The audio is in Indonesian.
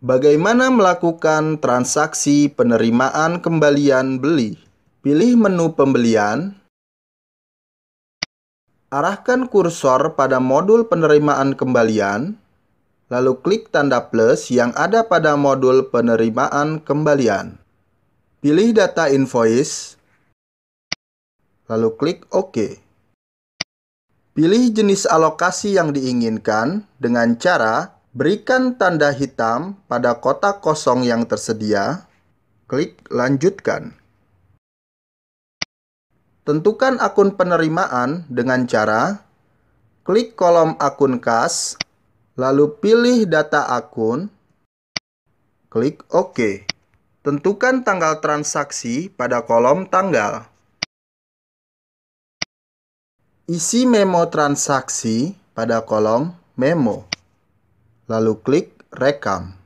Bagaimana melakukan transaksi penerimaan kembalian beli? Pilih menu pembelian. Arahkan kursor pada modul penerimaan kembalian, lalu klik tanda plus yang ada pada modul penerimaan kembalian. Pilih data invoice, lalu klik OK. Pilih jenis alokasi yang diinginkan dengan cara Berikan tanda hitam pada kotak kosong yang tersedia. Klik lanjutkan. Tentukan akun penerimaan dengan cara klik kolom akun kas, lalu pilih data akun, klik OK. Tentukan tanggal transaksi pada kolom tanggal. Isi memo transaksi pada kolom memo lalu klik rekam.